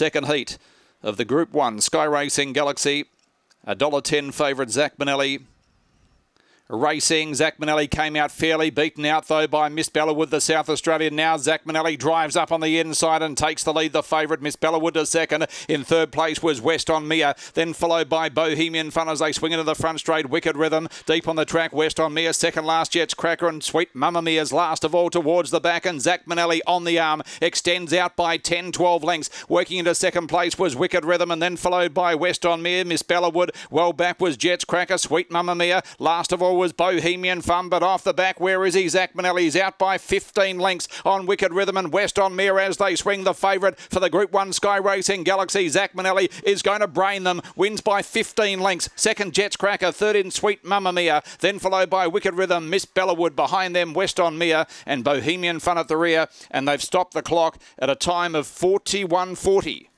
Second heat of the Group 1 Sky Racing Galaxy. A $1.10 favourite Zach Benelli racing. Zach Manelli came out fairly, beaten out though by Miss Bella Wood, the South Australian. Now Zach Manelli drives up on the inside and takes the lead. The favourite Miss Bella Wood to second. In third place was West on Mia, then followed by Bohemian Fun as they swing into the front straight. Wicked Rhythm deep on the track. West on Mia second last. Jets Cracker and Sweet Mamma Mia's last of all towards the back and Zach Manelli on the arm extends out by 10, 12 lengths. Working into second place was Wicked Rhythm and then followed by West on Mia. Miss Bella Wood well back was Jets Cracker, Sweet Mamma Mia. Last of all was Bohemian Fun, but off the back, where is he? Zach Manelli's out by 15 lengths on Wicked Rhythm and West on Mere as they swing the favourite for the Group 1 Sky Racing Galaxy. Zach Manelli is going to brain them. Wins by 15 lengths. Second, Jets Cracker. Third in Sweet Mamma Mia. Then followed by Wicked Rhythm, Miss Bellawood behind them, West on Mia and Bohemian Fun at the rear. And they've stopped the clock at a time of 41.40.